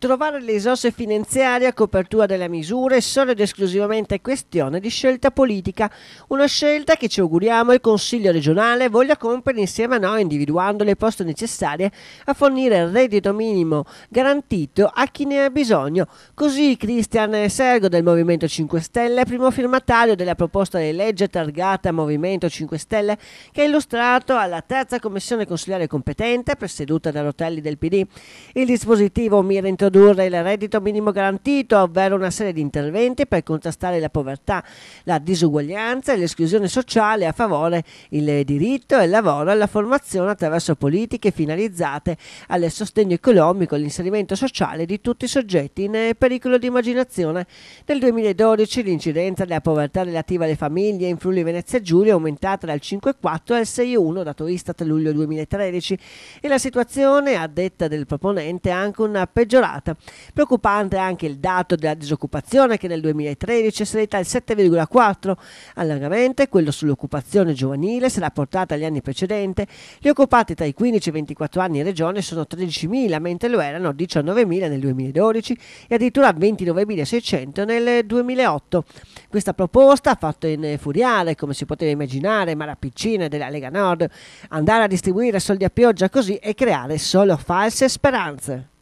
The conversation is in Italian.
Trovare le risorse finanziarie a copertura delle misure è solo ed esclusivamente questione di scelta politica, una scelta che ci auguriamo il Consiglio regionale voglia compiere insieme a noi individuando le poste necessarie a fornire il reddito minimo garantito a chi ne ha bisogno. Così Cristian Sergo del Movimento 5 Stelle, primo firmatario della proposta di legge targata Movimento 5 Stelle, che ha illustrato alla terza commissione consigliare competente presieduta da Rotelli del PD. Il dispositivo mira a introdurre introdurre il reddito minimo garantito, ovvero una serie di interventi per contrastare la povertà, la disuguaglianza e l'esclusione sociale a favore del diritto e il lavoro e la formazione attraverso politiche finalizzate al sostegno economico e all'inserimento sociale di tutti i soggetti in eh, pericolo di immaginazione. Nel 2012 l'incidenza della povertà relativa alle famiglie in Friuli Venezia Giulia è aumentata dal 5,4 al 6,1 dato Istat luglio 2013 e la situazione, a detta del proponente, è anche una peggiorata data. Preoccupante anche il dato della disoccupazione che nel 2013 si salita al 7,4. Allangamente quello sull'occupazione giovanile sarà portata agli anni precedenti. Gli occupati tra i 15 e i 24 anni in regione sono 13.000 mentre lo erano 19.000 nel 2012 e addirittura 29.600 nel 2008. Questa proposta ha fatto infuriare, come si poteva immaginare, Marapiccina della Lega Nord, andare a distribuire soldi a pioggia così e creare solo false speranze.